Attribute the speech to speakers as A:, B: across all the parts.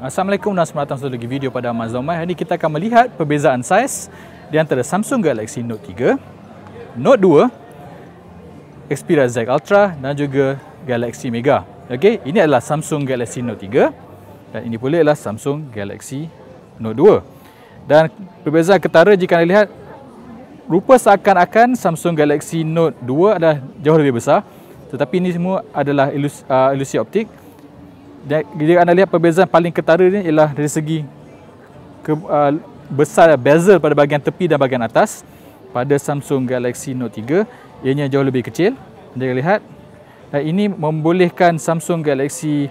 A: Assalamualaikum dan selamat datang satu lagi video pada Amaz Zomai. Hari ini kita akan melihat perbezaan saiz di antara Samsung Galaxy Note 3, Note 2, Xperia Z Ultra dan juga Galaxy Mega. Okay, ini adalah Samsung Galaxy Note 3 dan ini pula adalah Samsung Galaxy Note 2. Dan perbezaan ketara jika anda lihat rupa seakan-akan Samsung Galaxy Note 2 adalah jauh lebih besar tetapi ini semua adalah ilusi, uh, ilusi optik jadi anda lihat perbezaan paling ketara ni ialah dari segi ke, uh, besar bezel pada bahagian tepi dan bahagian atas pada Samsung Galaxy Note 3 ianya jauh lebih kecil anda boleh lihat dan ini membolehkan Samsung Galaxy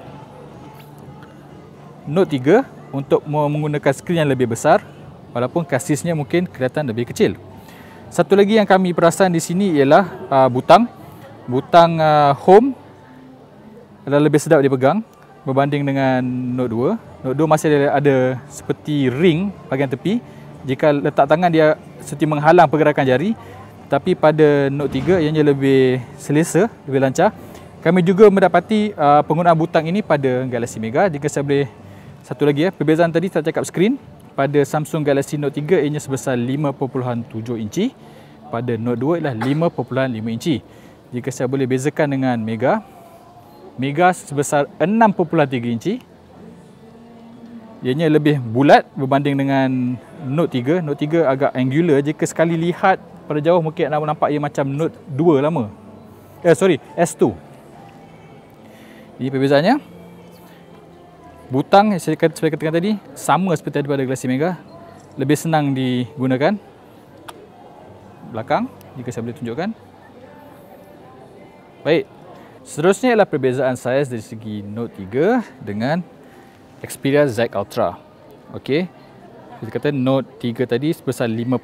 A: Note 3 untuk menggunakan skrin yang lebih besar walaupun kasisnya mungkin kelihatan lebih kecil satu lagi yang kami perasan di sini ialah uh, butang butang uh, home adalah lebih sedap dipegang berbanding dengan Note 2. Note 2 masih ada, ada seperti ring bagian tepi. Jika letak tangan dia seperti menghalang pergerakan jari. Tapi pada Note 3 ianya lebih selesa, lebih lancar. Kami juga mendapati uh, penggunaan butang ini pada Galaxy Mega. Jika saya boleh satu lagi ya, perbezaan tadi saya cakap skrin pada Samsung Galaxy Note 3 ianya sebesar 5.7 inci. Pada Note 2 ialah 5.5 inci. Jika saya boleh bezakan dengan Mega, migas sebesar 6.3 inci. Ianya lebih bulat berbanding dengan Note 3. Note 3 agak angular. Jika sekali lihat pada jauh mungkin anda nampak ia macam Note 2 lama. Eh sorry, S2. Ini perbezaannya. Butang saya katakan tadi sama seperti ada pada Galaxy Mega. Lebih senang digunakan. Belakang jika saya boleh tunjukkan. Baik, Seterusnya ialah perbezaan saiz dari segi Note 3 dengan Xperia Z Ultra. Okey. Kita kata Note 3 tadi sebesar 5.7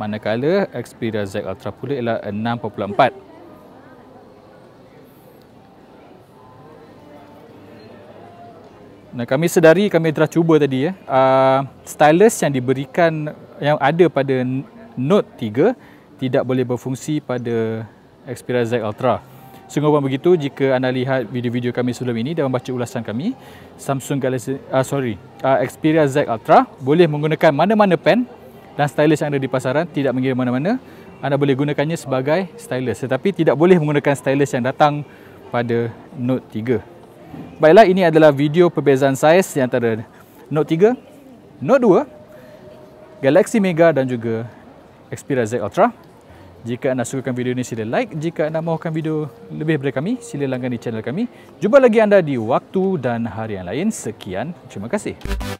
A: manakala Xperia Z Ultra pula ialah 6.4. Nah, kami sedari kami telah cuba tadi ya. Uh, stylus yang diberikan yang ada pada Note 3 tidak boleh berfungsi pada Xperia Z Ultra. Sungguh pun begitu jika anda lihat video-video kami sebelum ini dan membaca ulasan kami, Samsung Galaxy uh, sorry, uh, Xperia Z Ultra boleh menggunakan mana-mana pen dan stylus yang ada di pasaran tidak mengira mana-mana. Anda boleh gunakannya sebagai stylus tetapi tidak boleh menggunakan stylus yang datang pada Note 3. Baiklah ini adalah video perbezaan saiz di antara Note 3, Note 2, Galaxy Mega dan juga Xperia Z Ultra. Jika anda sukakan video ini sila like. Jika anda mahukan video lebih daripada kami, sila langgan di channel kami. Jumpa lagi anda di waktu dan hari yang lain. Sekian, terima kasih.